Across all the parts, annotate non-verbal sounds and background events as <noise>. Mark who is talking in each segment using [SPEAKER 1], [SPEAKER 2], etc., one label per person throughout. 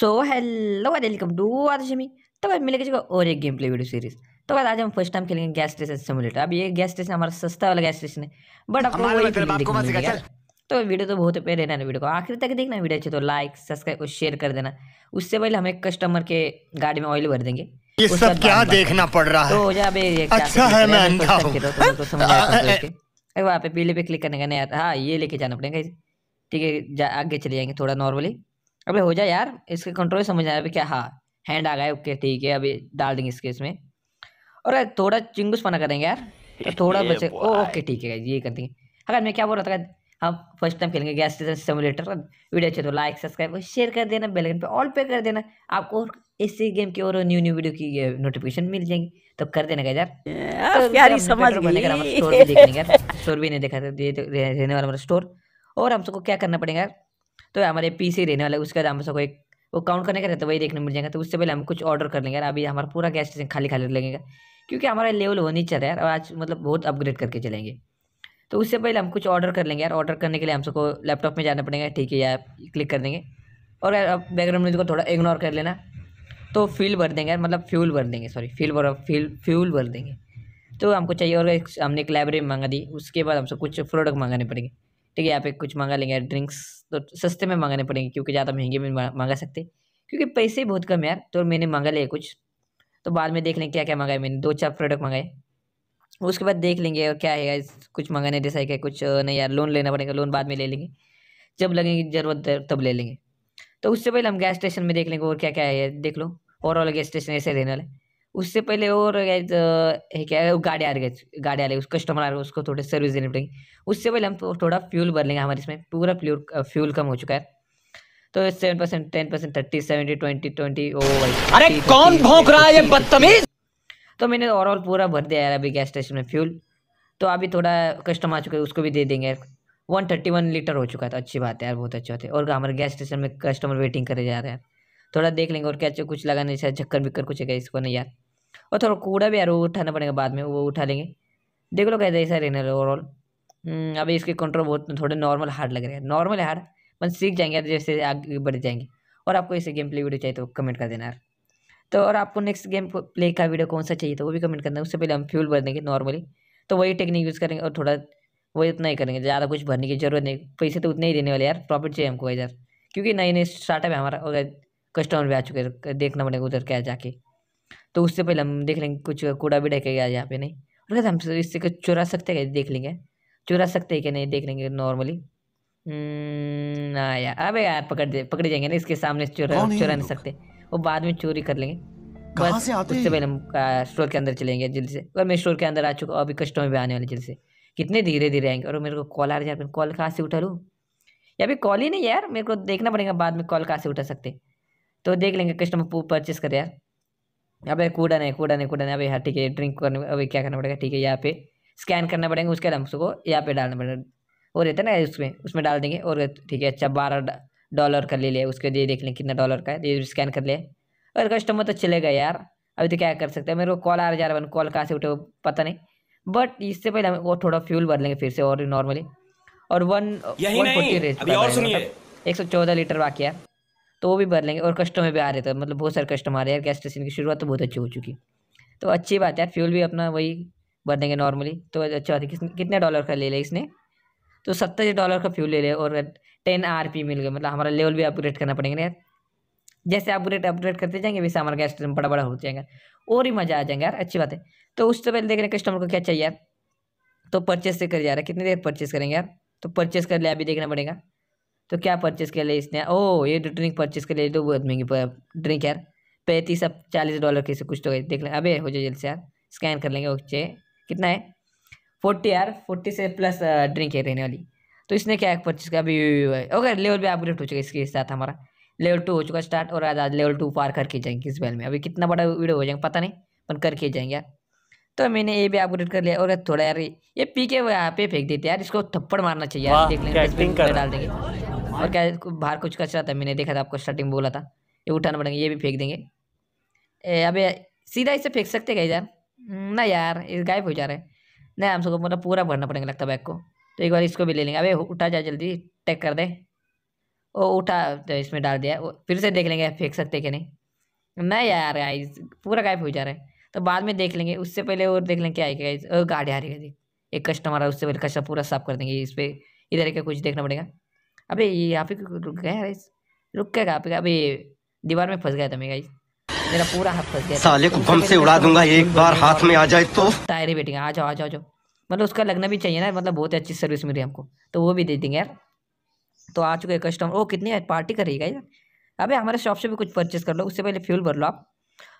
[SPEAKER 1] So hello welcome to आदमी तो भाई मिलेगा जगह और एक गेम प्ले वीडियो सीरीज तो भाई आज हम फर्स्ट टाइम खेलेंगे गैस स्टेशन सिमुलेटर अब ये गैस स्टेशन हमारा सस्ता वाला गैस स्टेशन है बट आपको तो वीडियो तो बहुत पे रहना है वीडियो को आखिर तक देखना वीडियो अच्छे तो लाइक सब्सक्राइब और शेयर कर देना उससे पहले हम एक कस्टमर के गाड़ी में ऑयल भर देंगे ये सब क्या देखना पड़ रहा है तो जा बे ये अच्छा है मैं अंधा हूं तो <laughs> वहाँ पे पीले पे क्लिक करने का नहीं आता हाँ ये लेके जाना पड़ेगा ठीक है आगे चले जाएंगे थोड़ा नॉर्मली अबे हो जाए यार इसके कंट्रोल समझ आया अभी क्या हाँ हैंड आ गए ओके ठीक है अभी डाल देंगे इसके इसमें और थोड़ा चिंगुस पना करेंगे यार तो थोड़ा <laughs> बचे ओ ओके ठीक है ये कर देंगे अगर मैं क्या बोल रहा था हम फर्स्ट टाइम खेलेंगे गैस स्टेशन सिमुलेटर वीडियो अच्छे तो लाइक सब्सक्राइब शेयर कर देना आइकन पे ऑल पे कर देना आपको इसी गेम की और न्यू न्यू वीडियो की नोटिफिकेशन मिल जाएगी तो कर देना क्या यार तो प्यारी समझ स्टोर भी नहीं देखा तो रहने वाला हमारा स्टोर और हम सबको क्या करना पड़ेगा यार तो हमारे पी रहने वाला है उसके बाद हम सबको एक वो काउंट करने का रहता है वही देखने मिल जाएगा तो उससे पहले हम कुछ ऑर्डर कर लेंगे अभी हमारा पूरा गैस स्टेशन खाली खाली लगेगा क्योंकि हमारा लेवल होनी चल रहा है और आज मतलब बहुत अपग्रेड करके चलेंगे तो उससे पहले हम कुछ ऑर्डर कर लेंगे यार ऑर्डर करने के लिए हम सबको लैपटॉप में जाना पड़ेगा ठीक है यार क्लिक कर देंगे और यार अब बैकग्राउंड म्यूजिक को थोड़ा इग्नोर कर लेना तो फ्यूल भर देंगे यार मतलब फ्यूल भर देंगे सॉरी फ्यूल भर फ्यूल फ्यूल भर देंगे तो हमको चाहिए और हमने एक लाइब्रेरी मांगा दी उसके बाद हमसे कुछ प्रोडक्ट मंगाने पड़ेंगे ठीक है यहाँ पे कुछ मंगा लेंगे ड्रिंक्स तो सस्ते में मंगाने पड़ेंगे क्योंकि ज़्यादा महंगे में मंगा सकते क्योंकि पैसे बहुत कम यार तो मैंने मंगा लिया कुछ तो बाद में देख लेंगे क्या क्या मंगाए मैंने दो चार प्रोडक्ट मंगाए उसके बाद देख लेंगे क्या है कुछ मंगाने जैसा है कुछ नहीं यार लोन लेना पड़ेगा लोन बाद में ले लेंगे जब लगेंगे ज़रूरत तब ले लेंगे तो उससे पहले हम गैस स्टेशन में देख लेंगे और क्या क्या है देख लो ओवरऑल गैस स्टेशन ऐसे रहने वाले उससे पहले और क्या गाड़ी आ है गाड़ी आ रही उस कस्टमर आ रहे उसको थोड़ी सर्विस देनी पड़ेगी उससे पहले हम तो थोड़ा फ्यूल भर लेंगे हमारे इसमें पूरा फ्यूल फ्यूल कम हो चुका है तो seven percent ten percent thirty seventy twenty twenty ओ भाई अरे कौन भोंक रहा है ये बदतमीज तो मैंने ओवरऑल पूरा भर दिया यार अभी गैस स्टेशन में फ्यूल तो अभी थोड़ा कस्टमर आ चुका है उसको भी दे देंगे वन थर्टी वन लीटर हो चुका है तो अच्छी बात है यार बहुत अच्छी बात है और हमारे गैस स्टेशन में कस्टमर वेटिंग करे जा रहे हैं थोड़ा देख लेंगे और क्या कुछ लगा नहीं झक्कर बिक्कर कुछ है इसको नहीं यार और थोड़ा कूड़ा भी यार वो उठाना पड़ेगा बाद में वो उठा लेंगे देख लो कैसे ऐसा रहने ओवरऑल हम्म, अभी इसके कंट्रोल बहुत थोड़े नॉर्मल हार्ड लग रहे हैं नॉर्मल हार्ड मन सीख जाएंगे यार जैसे आगे बढ़ जाएंगे और आपको ऐसे गेम प्ले वीडियो चाहिए तो कमेंट कर देना यार तो और आपको नेक्स्ट गेम प्ले का वीडियो कौन सा चाहिए तो वो भी कमेंट करना उससे पहले हम फ्यूल भर देंगे नॉर्मली तो वही टेक्निक यूज़ करेंगे और थोड़ा वही उतना ही करेंगे ज़्यादा कुछ भरने की जरूरत नहीं पैसे तो उतने ही देने वाले यार प्रॉफिट चाहिए हमको इधर क्योंकि नई नई स्टार्टअप है हमारा और कस्टमर भी आ चुके हैं देखना पड़ेगा उधर क्या जाके तो उससे पहले हम देख लेंगे कुछ कूड़ा भी ढकेगा यहाँ पे नहीं और हम इससे कुछ चुरा सकते हैं देख लेंगे चुरा सकते हैं कि नहीं देख लेंगे नॉर्मली हम्म, ना यार अबे यार पकड़ दे पकड़े जाएंगे ना इसके सामने चुरा चुरा नहीं सकते वो बाद में चोरी कर लेंगे बस उससे पहले हम स्टोर के अंदर चलेंगे जल्दी से और मैं स्टोर के अंदर आ चुका हूँ अभी कस्टमर भी आने वाले जल्दी से कितने धीरे धीरे आएंगे और मेरे को कॉल आ रही है कॉल कहाँ से उठा लूँ या फिर कॉल ही नहीं यार मेरे को देखना पड़ेगा बाद में कॉल कहाँ से उठा सकते तो देख लेंगे कस्टमर परचेस कर यार अबे कूड़ा नहीं कूड़ा नहीं कूड़ा नहीं अभी हाँ, ठीक है ड्रिंक करने अभी क्या करना पड़ेगा ठीक है यहाँ पे स्कैन करना पड़ेगा उसके बाद उसको यहाँ पे डालना पड़ेगा वो रहता है ना उसमें उसमें डाल देंगे और ठीक है अच्छा बारह डॉलर का ले लिया उसके दे देख लें कितना डॉलर का है ये स्कैन कर लिया और कस्टमर तो चलेगा यार अभी तो क्या कर सकते हैं मेरे को कॉल आ रहा है कॉल कहाँ से उठे पता नहीं बट इससे पहले हम वो थोड़ा फ्यूल भर लेंगे फिर से और नॉर्मली और वन वन फोर्टी रेस एक सौ चौदह लीटर बाकी है तो वो भी भर लेंगे और कस्टमर भी आ रहे थे मतलब बहुत सारे कस्टमर आ रहे हैं गैस स्टेशन की शुरुआत तो बहुत अच्छी हो चुकी तो अच्छी बात है यार फ्यूल भी अपना वही भर देंगे नॉर्मली तो अच्छी बात है कितने डॉलर का ले लिया इसने तो सत्तर डॉलर का फ्यूल ले लिया और टेन आर पी मिल गया मतलब हमारा लेवल भी अपग्रेड करना पड़ेगा यार जैसे अपग्रेड अपग्रेड करते जाएंगे वैसे हमारा गैस स्टेशन बड़ा बड़ा हो जाएगा और ही मज़ा आ जाएंगे यार अच्छी बात है तो उससे तो पहले देख रहे हैं कस्टमर को क्या चाहिए यार तो परचेस से कर जा रहा है कितनी देर परचेस करेंगे यार तो परचेस कर लिया अभी देखना पड़ेगा तो क्या परचेज़ कर लिया इसने ओ ये जो ड्रिंक परचेज़ कर लिया तो बहुत महंगी ड्रिंक यार पैंतीस अब चालीस डॉलर कैसे कुछ तो देख लें अबे हो जाए जल्द से यार स्कैन कर लेंगे ओके कितना है फोर्टी यार फोर्टी से प्लस ड्रिंक है रहने वाली तो इसने क्या परचेज़ किया अभी ओके लेवल भी अपग्रेड हो चुका है इसके साथ हमारा लेवल टू हो चुका स्टार्ट और आज आज लेवल टू पार करके जाएंगे इस बैल में अभी कितना बड़ा वीडियो हो जाएंगे पता नहीं पर करके जाएंगे यार तो मैंने ये भी अपग्रेड कर लिया और थोड़ा यार ये पी के यहाँ पे फेंक देते यार इसको थप्पड़ मारना चाहिए यार देख लेंगे डाल देंगे और क्या बाहर कुछ कचरा था मैंने देखा था आपको स्टार्टिंग बोला था ये उठाना पड़ेंगे ये भी फेंक देंगे अबे सीधा इसे फेंक सकते क्या यार हम्म, ना यार ये गायब हो जा रहे हैं नहीं हम सबको मतलब पूरा भरना पड़ेगा लगता बैग को तो एक बार इसको भी ले लेंगे अबे उठा जाए जल्दी टैक कर दे ओ उठा तो इसमें डाल दिया फिर से देख लेंगे फेंक सकते कि नहीं नहीं यार गाइस पूरा गायब हो जा रहा है तो बाद में देख लेंगे उससे पहले और देख लेंगे क्या है गाइस गाड़ी आ रही है एक कस्टमर है उससे पहले कचरा पूरा साफ कर देंगे इस पर इधर के कुछ देखना पड़ेगा अबे ये यहाँ पे रुक गया रुक गया कहाँ पे अबे दीवार में फंस गया था मैं गाइस मेरा पूरा हाथ फंस गया साले को बम से उड़ा दूंगा एक बार हाथ में आ जाए तो टायर बेटिंग आ जाओ आ जाओ जाओ मतलब उसका लगना भी चाहिए ना मतलब बहुत अच्छी सर्विस मिली हमको तो वो भी दे देंगे यार तो आ चुके कस्टमर ओ कितनी पार्टी करेगा यार अबे हमारे शॉप से भी कुछ परचेस कर लो उससे पहले फ्यूल भर लो आप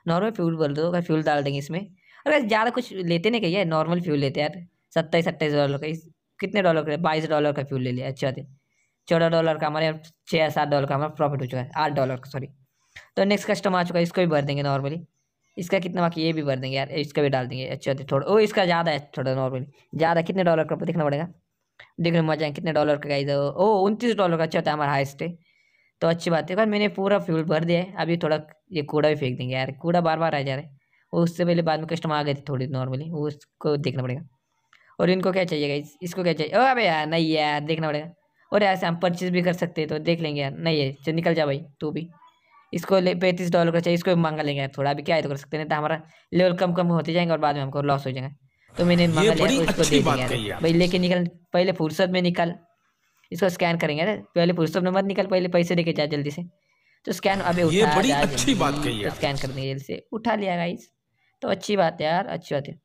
[SPEAKER 1] नॉर्मल फ्यूल भर दो फ्यूल डाल देंगे इसमें अरे ज़्यादा कुछ लेते नहीं कहिए नॉर्मल फ्यूल लेते यार सत्ताईस अट्ठाईस डॉलर का कितने डॉलर का बाईस डॉलर का फ्यूल ले लिया अच्छा थे चौदह डॉलर का हमारे छः या सात डॉलर का हमारा प्रॉफिट हो चुका है आठ डॉलर का सॉरी तो नेक्स्ट कस्टमर आ चुका है इसको भी भर देंगे नॉर्मली इसका कितना बाकी ये भी भर देंगे यार इसका भी डाल देंगे अच्छा तो थोड़ा ओ इसका ज़्यादा है थोड़ा नॉर्मली ज़्यादा कितने डॉलर का देखना पड़ेगा देखने में मजा है कितने डॉलर का गाइज ओ उनतीस डॉलर का अच्छा है हमारा हाइस्ट है तो अच्छी बात है मैंने पूरा फ्यूल भर दिया है अभी थोड़ा ये कूड़ा भी फेंक देंगे यार कूड़ा बार बार आ जा रहा है उससे पहले बाद में कस्टमर आ गए थे थोड़ी नॉर्मली उसको देखना पड़ेगा और इनको क्या चाहिए गाइज इसको क्या चाहिए ओ अभी यार नहीं यार देखना पड़ेगा और ऐसे हम परचेज भी कर सकते हैं तो देख लेंगे यार नहीं है चल निकल जा भाई तू भी इसको ले पैंतीस डॉलर का चाहिए इसको भी मांगा लेंगे थोड़ा अभी क्या है तो कर सकते हैं तो हमारा लेवल कम कम होते जाएंगे और बाद में हमको लॉस हो जाएगा तो मैंने मांगा लिया इसको दे देंगे भाई लेके निकल पहले फुर्सत में निकल इसको स्कैन करेंगे अरे पहले फुर्सत में मत निकल पहले पैसे के जाए जल्दी से तो स्कैन अभी उठा तो स्कैन कर देंगे जल्दी से उठा लिया गाइस तो अच्छी बात है यार अच्छी बात है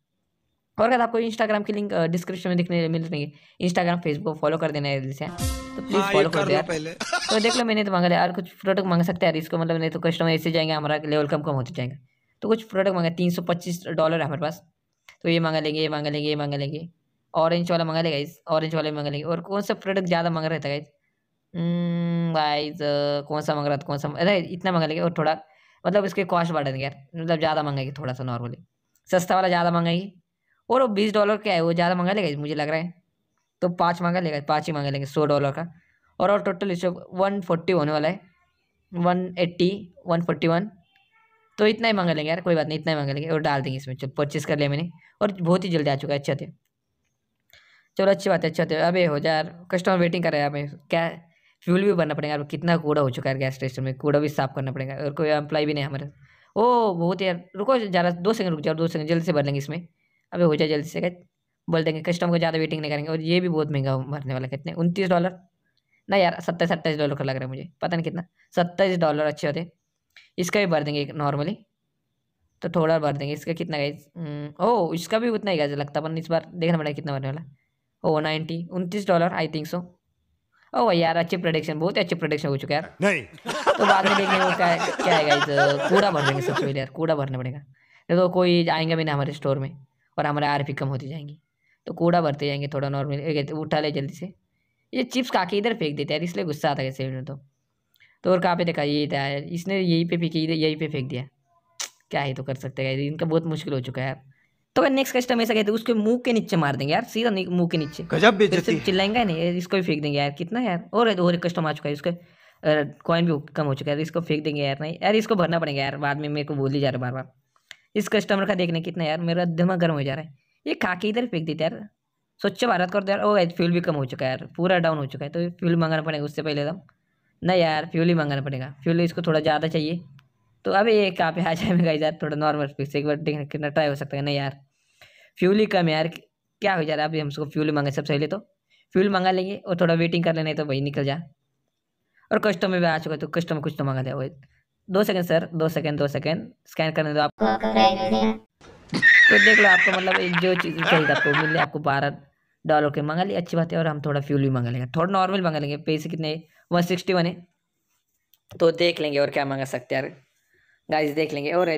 [SPEAKER 1] और क्या आपको इंस्टाग्राम की लिंक डिस्क्रिप्शन में दिखने मिल रही है इंस्टाग्राम फेसबुक फॉलो कर देना है से तो प्लीज फॉलो हाँ, कर दिया यार तो देख लो मैंने तो मांगा यार कुछ प्रोडक्ट मांग सकते हैं यार इसको मतलब नहीं तो कस्टमर ऐसे जाएंगे हमारा लेवल कम कम होते जाएगा तो कुछ प्रोडक्ट मांगा तीन सौ पच्चीस डॉलर है हमारे पास तो ये मांगा लेंगे ये मांगा लेंगे ये मांगा लेंगे ऑरेंज वाला मंगा लेगा इस ऑरेंज वाले मंगा लेंगे और कौन सा प्रोडक्ट ज़्यादा मांग रहता है गाइज गाइज कौन सा मांग रहा था कौन सा अरे इतना मंगा लेंगे और थोड़ा मतलब इसके कॉस्ट बढ़ेंगे यार मतलब ज़्यादा मंगाएगी थोड़ा सा नॉर्मली सस्ता वाला ज़्यादा मांगेगी और वो बीस डॉलर क्या है वो ज़्यादा मंगा लेगा मुझे लग रहा है तो पाँच मंगा लेगा पाँच ही मंगा लेंगे सौ डॉलर का और और टोटल इस वन फोर्टी होने वाला है one eighty one forty one तो इतना ही मंगा लेंगे यार कोई बात नहीं इतना ही मंगा लेंगे और डाल देंगे इसमें चलो परचेस कर लिया मैंने और बहुत ही जल्दी आ चुका है अच्छा थे चलो अच्छी बात है अच्छा थे अभी हो जाए यार कस्टमर वेटिंग कर रहे हैं अभी क्या फ्यूल भी भरना पड़ेगा यार कितना कूड़ा हो चुका है गैस स्टेशन में कूड़ा भी साफ करना पड़ेगा और कोई एम्प्लॉय भी नहीं हमारे ओ बहुत यार रुको ज़्यादा दो सेकंड रुक जाओ दो सेकंड जल्दी से भर लेंगे इसमें अभी हो जाए जल्दी से क्या बोल देंगे कस्टम को ज़्यादा वेटिंग नहीं करेंगे और ये भी बहुत महंगा भरने वाला कितने उनतीस डॉलर ना यार सत्ताईस सत्ताईस डॉलर का लग रहा है मुझे पता नहीं कितना सत्ताईस डॉलर अच्छे होते इसका भी भर देंगे नॉर्मली तो थोड़ा भर देंगे इसका कितना गाइज हम्म, ओ इसका भी उतना ही गाइज लगता अपन इस बार देखना पड़ेगा कितना भरने वाला ओ नाइन्टी उनतीस डॉलर आई थिंक सो ओ भाई यार अच्छे प्रोडक्शन बहुत अच्छे प्रोडक्शन हो है यार नहीं तो बाद में देखेंगे वो क्या क्या है गाइज कूड़ा भर देंगे सबसे पहले यार कूड़ा भरना पड़ेगा नहीं तो कोई आएंगे भी ना हमारे स्टोर में और हमारे आर भी कम होती जाएंगी तो कूड़ा भरते जाएंगे थोड़ा नॉर्मल उठा ले जल्दी से ये चिप्स का के इधर फेंक देते हैं इसलिए गुस्सा आता है सही में तो तो और कहाँ पे देखा यही था यार इसने यहीं पे फेंकी यहीं पे फेंक दिया क्या ही तो कर सकते हैं इनका बहुत मुश्किल हो चुका है यार तो अगर नेक्स्ट कस्टम ऐसा कहते उसके मुंह के नीचे मार देंगे यार सीधा मुंह के नीचे चिल्लाएंगे नहीं इसको भी फेंक देंगे यार कितना यार और और एक कस्टम आ चुका है उसके कॉइन भी कम हो चुका है इसको फेंक देंगे यार नहीं यार इसको भरना पड़ेगा यार बाद में मेरे को बोल ही जा रहा बार बार इस कस्टमर का देखने कितना यार मेरा दिमाग गर्म हो जा रहा है ये खा के इधर फेंक देते यार स्वच्छ भारत कर दो यार ओ फ्यूल भी कम हो चुका है यार पूरा डाउन हो चुका है तो फ्यूल मंगाना पड़ेगा उससे पहले एकदम तो। नहीं यार फ्यूल ही मंगाना पड़ेगा फ्यूल इसको थोड़ा ज़्यादा चाहिए तो अब ये कहाँ पे आ जाएगा यार थोड़ा नॉर्मल फिक्स एक बार देखने कितना ट्राई हो सकता है नहीं यार फ्यूल ही कम यार क्या हो जा रहा है अभी हमको फ्यूल मंगा सबसे पहले तो फ्यूल मंगा लेंगे और थोड़ा वेटिंग कर लेना तो भाई निकल जाए और कस्टमर भी आ चुका है तो कस्टमर कुछ तो मंगा दिया दो सेकंड सर दो सेकंड दो सेकंड स्कैन करने दो आप तो देख लो आपको मतलब जो चीज़ चाहिए आपको मिल आपको बारह डॉलर के मंगा लिए अच्छी बात है और हम थोड़ा फ्यूल भी मंगा लेंगे थोड़ा नॉर्मल मंगा लेंगे पैसे कितने वन सिक्सटी वन है तो देख लेंगे और क्या मंगा सकते यार गाइस देख लेंगे और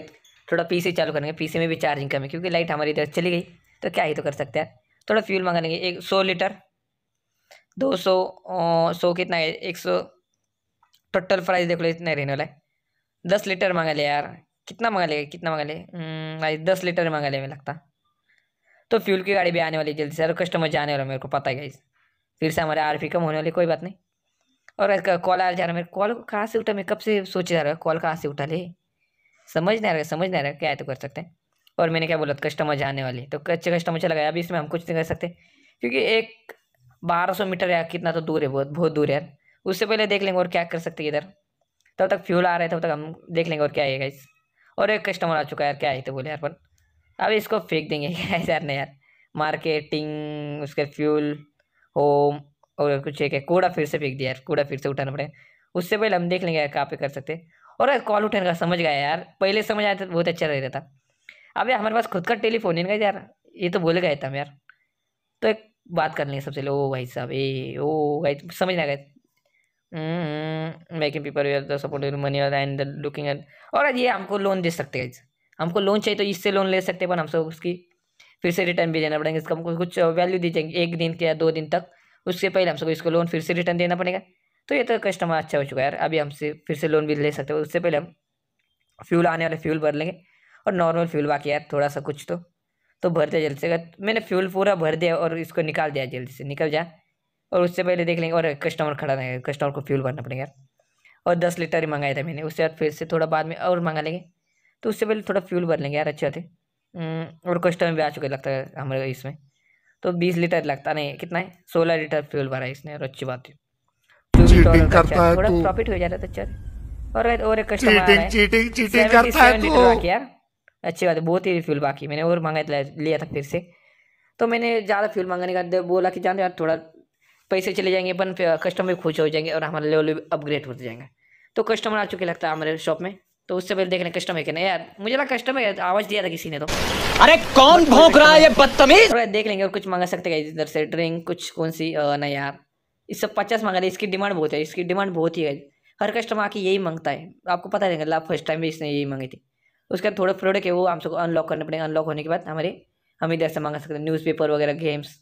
[SPEAKER 1] थोड़ा पीसी चालू करेंगे पीसी में भी चार्जिंग कम है क्योंकि लाइट हमारी इधर चली गई तो क्या ही तो कर सकते हैं थोड़ा फ्यूल मंगा लेंगे एक सौ लीटर दो सौ सौ कितना है एक सौ टोटल प्राइस देख लो इतना रहने वाला है दस लीटर मंगा ले यार कितना मंगा ले कितना मंगा ले हम्म, दस लीटर मंगा ले मैं लगता तो फ्यूल की गाड़ी भी आने वाली जल्दी से यार कस्टमर जाने वाला मेरे को पता है गाइस फिर से हमारे आर कम होने वाली कोई बात नहीं और कॉल आ जा रहा मेरे कॉल कहाँ से उठा मैं कब से सोच जा रहा कॉल कहाँ से उठा ले समझ नहीं आ रहा समझ नहीं आ रहा क्या तो कर सकते हैं और मैंने क्या बोला कस्टमर जाने वाले तो अच्छे कस्टमर चला गया अभी इसमें हम कुछ नहीं कर सकते क्योंकि एक बारह सौ मीटर यार कितना तो दूर है बहुत बहुत दूर है यार उससे पहले देख लेंगे और क्या कर सकते इधर तब तक फ्यूल आ रहे थे तब तक हम देख लेंगे और क्या आएगा इस और एक कस्टमर आ चुका है यार क्या है तो बोले यार पर अब इसको फेंक देंगे <laughs> यार नहीं यार मार्केटिंग उसके फ्यूल होम और कुछ एक है कूड़ा फिर से फेंक दिया यार कूड़ा फिर से उठाना पड़ेगा उससे पहले हम देख लेंगे यार कहाँ पे कर सकते और यार कॉल उठाने का समझ गया यार पहले समझ आया तो बहुत अच्छा रह रहा था अब यार हमारे पास खुद का टेलीफोन है यार ये तो बोल गए थे हम यार तो एक बात कर लेंगे सबसे ओ भाई साहब ए ओ भाई समझ ना गए making mm-hmm. People people are the supporting money are and looking at और ये हमको लोन दे सकते हैं हमको लोन चाहिए तो इससे लोन ले सकते हैं पर हमसे उसकी फिर से रिटर्न भी देना पड़ेगा इसका हमको कुछ वैल्यू uh, दी जाएगी एक दिन के या दो दिन तक उससे पहले हमको इसको लोन फिर से रिटर्न देना पड़ेगा तो ये तो कस्टमर अच्छा हो चुका है यार अभी हमसे फिर से लोन भी ले सकते हो उससे पहले हम फ्यूल आने वाले फ्यूल भर लेंगे और नॉर्मल फ्यूल बाकी यार थोड़ा सा कुछ तो तो भरते जल्दी से मैंने फ्यूल पूरा भर दिया और इसको निकाल दिया जल्दी से निकल जाए और उससे पहले देख लेंगे और कस्टमर खड़ा रहेगा कस्टमर को फ्यूल भरना पड़ेगा और दस लीटर ही मंगाया था मैंने उससे बाद फिर से थोड़ा बाद में और मंगा लेंगे तो उससे पहले थोड़ा फ्यूल भर लेंगे यार अच्छे थे हम्म, और कस्टमर भी आ चुके लगता है हमारे इसमें तो बीस लीटर लगता नहीं कितना है सोलह लीटर फ्यूल भरा है इसने और अच्छी बात है थोड़ा प्रॉफिट हो जा रहा था तो अच्छा और और एक कस्टमर चीटिंग चीटिंग करता है यार अच्छी बात है बहुत ही फ्यूल बाकी मैंने और मंगा लिया था फिर से तो मैंने ज़्यादा फ्यूल मंगाने का बोला कि जानते यार थोड़ा पैसे चले जाएंगे अपन कस्टमर भी खुश हो जाएंगे और हमारा लेवल भी अपग्रेड होते जाएंगे तो कस्टमर आ चुके लगता है हमारे शॉप में तो उससे पहले देख रहे कस्टमर के ना यार मुझे लगा कस्टमर है आवाज दिया था किसी ने तो अरे कौन भोंक रहा है ये बदतमीज थोड़ा देख लेंगे और कुछ मंगा सकते हैं इधर से ड्रिंक कुछ कौन सी ना यार इस सब पचास मंगा रहे इसकी डिमांड बहुत है इसकी डिमांड बहुत ही है हर कस्टमर आके यही मांगता है आपको पता नहीं लाभ फर्स्ट टाइम भी इसने यही मांगी थी उसके बाद थोड़ा प्रोडक्ट है वो हम सबको अनलॉक करने पड़ेंगे अनलॉक होने के बाद हमारे हम इधर से मंगा सकते हैं न्यूज़पेपर वगैरह गेम्स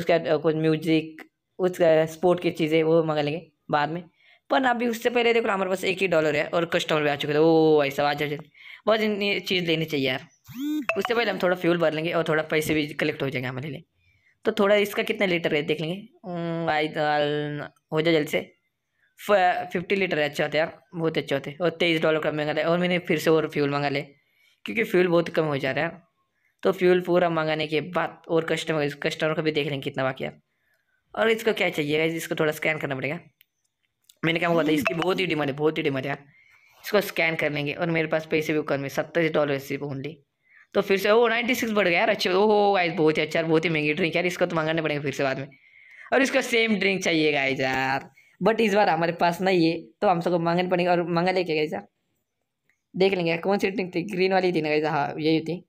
[SPEAKER 1] उसके बाद कुछ म्यूजिक उस स्पोर्ट की चीज़ें वो मंगा लेंगे बाद में पर अभी उससे पहले देखो हमारे पास एक ही डॉलर है और कस्टमर भी आ चुके थे ओ भाई साहब आज बहुत चीज़ लेनी चाहिए यार उससे पहले हम थोड़ा फ्यूल भर लेंगे और थोड़ा पैसे भी कलेक्ट हो जाएंगे हमारे लिए तो थोड़ा इसका कितना लीटर है देख लेंगे आई हो जाए जल्दी से फिफ्टी लीटर अच्छे अच्छा होता है यार बहुत अच्छे होते और तेईस डॉलर का मंगा और मैंने फिर से और फ्यूल मंगा लिया क्योंकि फ्यूल बहुत कम हो जा रहा है तो फ्यूल पूरा मंगाने के बाद और कस्टमर कस्टमर को भी देख लेंगे कितना बाकी है और इसको क्या चाहिए इसको थोड़ा स्कैन करना पड़ेगा मैंने क्या बोला था इसकी बहुत ही डिमांड है बहुत ही डिमांड है इसको स्कैन कर लेंगे और मेरे पास पैसे भी कम है सत्तर डॉलर सिर्फ ओनली तो फिर से ओ नाइन्टी सिक्स बढ़ गया यार अच्छा ओहो गाइज बहुत ही अच्छा बहुत ही महंगी ड्रिंक यार इसको तो मंगाना पड़ेगा फिर से बाद में और इसको सेम ड्रिंक चाहिए गाइज यार बट इस बार हमारे पास नहीं है तो हम सबको मंगानी पड़ेगा और मंगा लेके गई साहब देख लेंगे कौन सी ड्रिंक थी ग्रीन वाली थी ना गई हाँ यही थी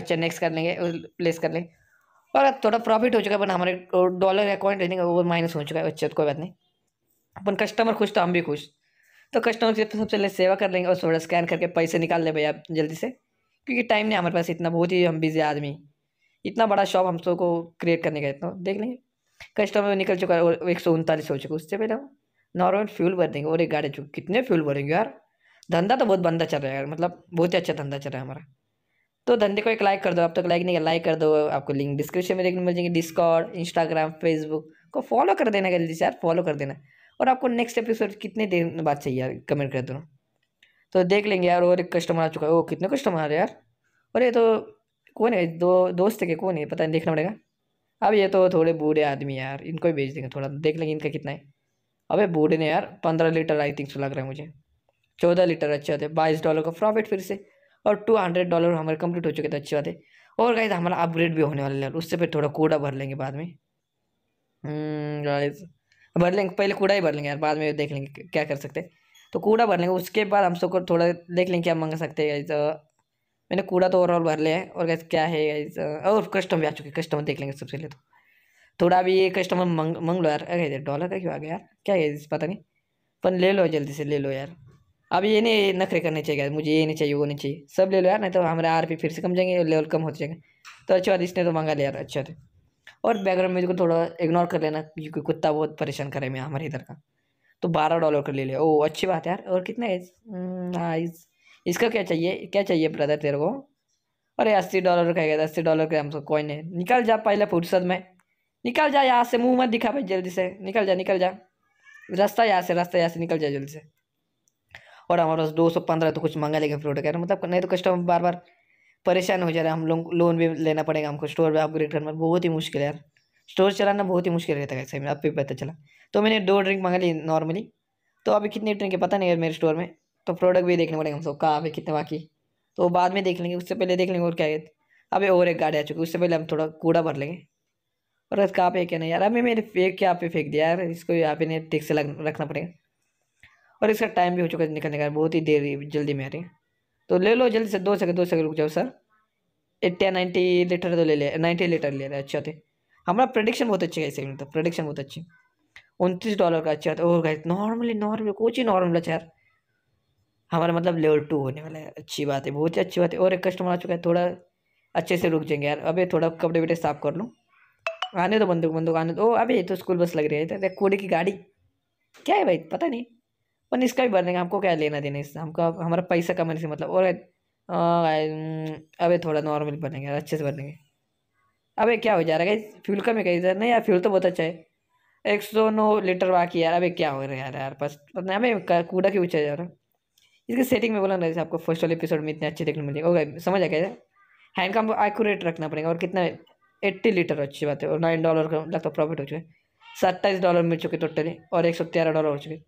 [SPEAKER 1] अच्छा नेक्स्ट कर लेंगे प्लेस कर लेंगे और थोड़ा प्रॉफिट हो चुका है बट हमारे डॉलर अकाउंट रहने का वो माइनस हो चुका है अच्छा तो कोई बात नहीं अपन कस्टमर खुश तो हम भी खुश तो कस्टमर से सबसे पहले सेवा कर लेंगे और थोड़ा स्कैन करके पैसे निकाल लें भैया जल्दी से क्योंकि टाइम नहीं हमारे पास इतना बहुत ही हम बिजी आदमी इतना बड़ा शॉप हम सबको क्रिएट करने का इतना तो देख लेंगे कस्टमर निकल चुका है और एक सौ उनतालीस हो चुका है उससे पहले हम नॉर्मल फ्यूल भर देंगे और एक गाड़ी चुके कितने फ्यूल भरेंगे यार धंधा तो बहुत बंदा चल रहा है यार मतलब बहुत ही अच्छा धंधा चल रहा है हमारा तो धंधे को एक लाइक कर दो अब तक लाइक नहीं लाइक कर दो आपको लिंक डिस्क्रिप्शन में देखने मिल जाएंगे डिस्कॉर्ड इंस्टाग्राम फेसबुक को फॉलो कर देना जल्दी से यार फॉलो कर देना और आपको नेक्स्ट एपिसोड कितने देर बाद चाहिए यार कमेंट कर दो तो देख लेंगे यार और एक कस्टमर आ चुका है वो कितने कस्टमर आ रहे यार और ये तो कौन है दो दोस्त के कौन है पता नहीं देखना पड़ेगा अब ये तो थोड़े बूढ़े आदमी यार इनको ही भेज देंगे थोड़ा देख लेंगे इनका कितना है अबे बूढ़े ने यार पंद्रह लीटर आई थिंक सो लग रहा है मुझे चौदह लीटर अच्छे होते बाईस डॉलर का प्रॉफिट फिर से और टू हंड्रेड डॉलर हमारे कंप्लीट हो चुके थे अच्छी बात है और गाइज हमारा अपग्रेड भी होने वाला है उससे फिर थोड़ा कूड़ा भर लेंगे बाद में गाइज हम्म, भर लेंगे पहले कूड़ा ही भर लेंगे यार बाद में देख लेंगे क्या कर सकते हैं तो कूड़ा भर लेंगे उसके बाद हम सबको थोड़ा देख लेंगे क्या मंगा सकते हैं मैंने कूड़ा तो ओवरऑल भर लिया है और गैस क्या है गैस और कस्टम भी आ चुके कस्टमर देख लेंगे सबसे पहले तो थोड़ा अभी ये कस्टमर मंग मंग लो यार अरे डॉलर का क्यों आ गया यार क्या है इस पता नहीं पर ले लो जल्दी से ले लो यार अब ये नहीं नखरे करने चाहिए गैस मुझे ये नहीं चाहिए वो नहीं चाहिए सब ले लो यार नहीं तो हमारा आर फिर से कम जाएंगे लेवल कम हो जाएगा तो अच्छा बात इसने तो मंगा लिया यार अच्छा थे और बैकग्राउंड म्यूजिक को थोड़ा इग्नोर कर लेना क्योंकि कुत्ता बहुत परेशान करे मैं हमारे इधर का तो बारह डॉलर का ले लिया ओ अच्छी बात है यार और कितना है हाँ इस, hmm, इसका क्या चाहिए क्या चाहिए ब्रदर तेरे को अरे अस्सी डॉलर का है अस्सी डॉलर का हमको कोई नहीं निकल जा पहले फुर्सत में निकल जा यहाँ से मुँह मत दिखा भाई जल्दी से निकल जा निकल जा रास्ता यहाँ से रास्ता यहाँ से निकल जाए जल्दी से और हमारे पास दो सौ पंद्रह तो कुछ मंगा लेगा फ्लोट कर मतलब नहीं तो कस्टमर बार बार परेशान हो जा रहा है हम लोग लोन भी लेना पड़ेगा हमको स्टोर पर अपग्रेड करना बहुत ही मुश्किल है यार स्टोर चलाना बहुत ही मुश्किल रहता है ऐसे में अब भी पता चला तो मैंने दो ड्रिंक मंगा ली नॉर्मली तो अभी कितनी ड्रिंक है पता नहीं है मेरे स्टोर में तो प्रोडक्ट भी देखने पड़ेगा हम सब कहाँ अभी कितने बाकी तो बाद में देख लेंगे उससे पहले देख लेंगे और क्या है अभी और एक गाड़ी आ चुकी है उससे पहले हम थोड़ा कूड़ा भर लेंगे और कहाँ पे क्या नहीं यार अभी मेरे फेंक के आप पे फेंक दिया यार इसको यहाँ पे नहीं ठीक से रखना पड़ेगा और इसका टाइम भी हो चुका है निकलने का बहुत ही देर जल्दी में आ रही तो ले लो जल्दी से दो सेकंड दो सेकंड रुक जाओ सर एट्टी या नाइन्टी लीटर तो ले लिया नाइन्टी लीटर ले लिया अच्छा थे हमारा प्रोडिक्शन बहुत अच्छी है तो प्रोडिक्शन बहुत अच्छी उनतीस डॉलर का अच्छा था और गाइस नॉर्मली नॉर्मल कुछ ही नॉर्मल अच्छा यार हमारा मतलब लेवल टू होने वाला है अच्छी बात है बहुत ही अच्छी बात है और एक कस्टमर आ चुका है थोड़ा अच्छे से रुक जाएंगे यार अभी थोड़ा कपड़े वपड़े साफ कर लूँ आने दो बंदूक बंदूक आने दो अभी तो स्कूल बस लग रही है कूड़े की गाड़ी क्या है भाई पता नहीं पर इसका भी बनेगा हमको क्या लेना देना इससे हमको हमारा पैसा कमाने से मतलब और अबे थोड़ा नॉर्मल बनेंगे अच्छे से बनेंगे अबे क्या हो जा रहा है फ्यूल कम है कहीं सर नहीं यार फ्यूल तो बहुत अच्छा है एक सौ नौ लीटर बाकी यार अबे क्या हो रहा है यार यार बस मतलब अभी कूड़ा क्यों पूछा जा रहा इसकी सेटिंग में बोला ना जैसे आपको फर्स्ट वाले एपिसोड में इतने अच्छे देखने मिलेगा ओके समझ आ गया हैंड का एक्यूरेट रखना पड़ेगा और कितना एट्टी लीटर अच्छी बात है और नाइन डॉलर का लगता प्रॉफिट हो चुका है सत्ताईस डॉलर मिल चुके टोटली और एक सौ तेरह डॉलर हो चुके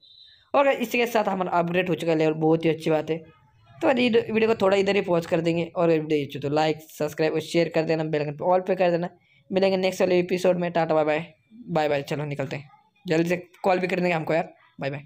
[SPEAKER 1] और इसके साथ हमारा अपग्रेड हो चुका है लेवल बहुत ही अच्छी बात है तो वीडियो को थोड़ा इधर ही पॉज कर देंगे और वीडियो अच्छी तो लाइक सब्सक्राइब और शेयर कर देना बेलगन पे ऑल पे कर देना मिलेंगे नेक्स्ट वाले एपिसोड में tata bye bye bye bye चलो निकलते हैं जल्दी से कॉल भी कर देंगे हमको यार बाय बाय